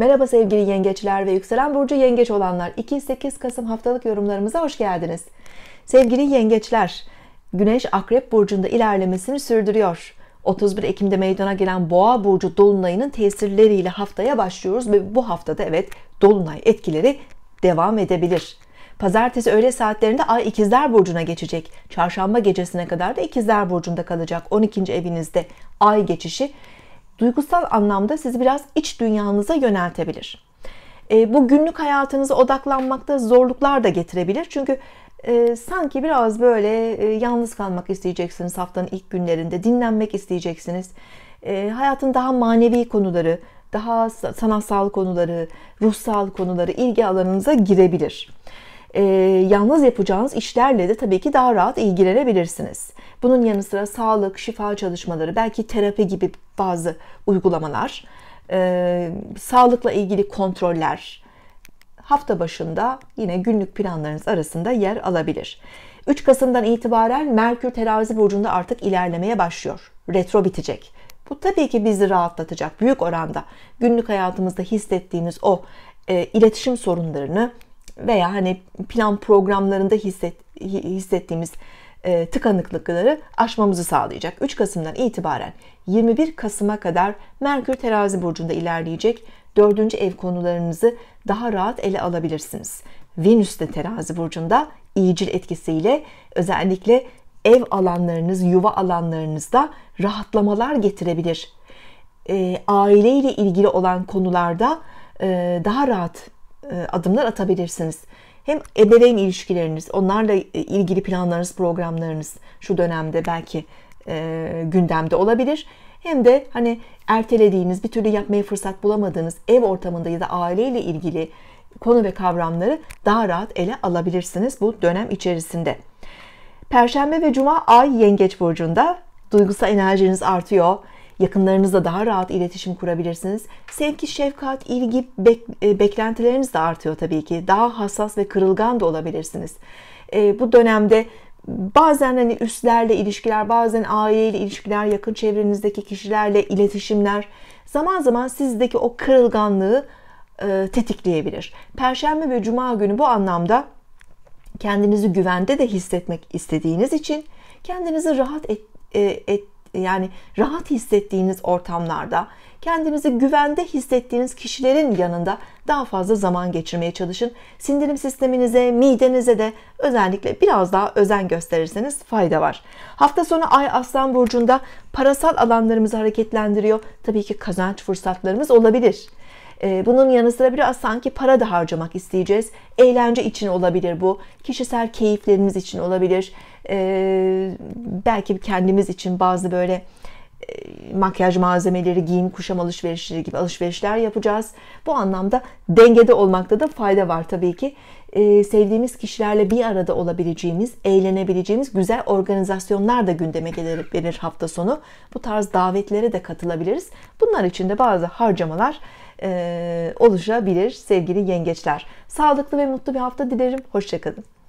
Merhaba sevgili yengeçler ve yükselen burcu yengeç olanlar. 2-8 Kasım haftalık yorumlarımıza hoş geldiniz. Sevgili yengeçler, Güneş Akrep burcunda ilerlemesini sürdürüyor. 31 Ekim'de meydana gelen Boğa burcu dolunayının tesirleriyle haftaya başlıyoruz ve bu haftada evet dolunay etkileri devam edebilir. Pazartesi öğle saatlerinde Ay İkizler Burcu'na geçecek. Çarşamba gecesine kadar da İkizler Burcu'nda kalacak. 12. evinizde Ay geçişi duygusal anlamda sizi biraz iç dünyanıza yöneltebilir. E, bu günlük hayatınıza odaklanmakta zorluklar da getirebilir. Çünkü e, sanki biraz böyle e, yalnız kalmak isteyeceksiniz haftanın ilk günlerinde, dinlenmek isteyeceksiniz. E, hayatın daha manevi konuları, daha sanatsal konuları, ruhsal konuları ilgi alanınıza girebilir e, yalnız yapacağınız işlerle de tabii ki daha rahat ilgilenebilirsiniz. Bunun yanı sıra sağlık, şifa çalışmaları, belki terapi gibi bazı uygulamalar, e, sağlıkla ilgili kontroller hafta başında yine günlük planlarınız arasında yer alabilir. 3 Kasım'dan itibaren Merkür terazi burcunda artık ilerlemeye başlıyor. Retro bitecek. Bu tabii ki bizi rahatlatacak büyük oranda. Günlük hayatımızda hissettiğimiz o e, iletişim sorunlarını, veya hani plan programlarında hisset, hissettiğimiz e, tıkanıklıkları aşmamızı sağlayacak. 3 Kasım'dan itibaren 21 Kasım'a kadar Merkür terazi burcunda ilerleyecek. 4. ev konularınızı daha rahat ele alabilirsiniz. Venüs de terazi burcunda iyicil etkisiyle özellikle ev alanlarınız, yuva alanlarınızda rahatlamalar getirebilir. E, aileyle ilgili olan konularda e, daha rahat e, adımlar atabilirsiniz. Hem ebeveyn ilişkileriniz, onlarla e, ilgili planlarınız, programlarınız şu dönemde belki e, gündemde olabilir. Hem de hani ertelediğiniz, bir türlü yapmaya fırsat bulamadığınız ev ortamında ya da aileyle ilgili konu ve kavramları daha rahat ele alabilirsiniz bu dönem içerisinde. Perşembe ve Cuma ay Yengeç Burcu'nda duygusal enerjiniz artıyor Yakınlarınızla daha rahat iletişim kurabilirsiniz. Sevgi, şefkat, ilgi, bek, e, beklentileriniz de artıyor tabii ki. Daha hassas ve kırılgan da olabilirsiniz. E, bu dönemde bazen hani üstlerle ilişkiler, bazen aileyle ilişkiler, yakın çevrenizdeki kişilerle iletişimler zaman zaman sizdeki o kırılganlığı e, tetikleyebilir. Perşembe ve cuma günü bu anlamda kendinizi güvende de hissetmek istediğiniz için kendinizi rahat et, e, et yani rahat hissettiğiniz ortamlarda, kendinizi güvende hissettiğiniz kişilerin yanında daha fazla zaman geçirmeye çalışın. Sindirim sisteminize, midenize de özellikle biraz daha özen gösterirseniz fayda var. Hafta sonu Ay Aslan burcunda parasal alanlarımızı hareketlendiriyor. Tabii ki kazanç fırsatlarımız olabilir. Ee, bunun yanı sıra biraz sanki para da harcamak isteyeceğiz. Eğlence için olabilir bu. Kişisel keyiflerimiz için olabilir. Ee, belki kendimiz için bazı böyle e, makyaj malzemeleri, giyim, kuşam alışverişleri gibi alışverişler yapacağız. Bu anlamda dengede olmakta da fayda var tabii ki. Ee, sevdiğimiz kişilerle bir arada olabileceğimiz, eğlenebileceğimiz güzel organizasyonlar da gündeme gelir hafta sonu. Bu tarz davetlere de katılabiliriz. Bunlar için de bazı harcamalar e, oluşabilir sevgili yengeçler. Sağlıklı ve mutlu bir hafta dilerim. Hoşçakalın.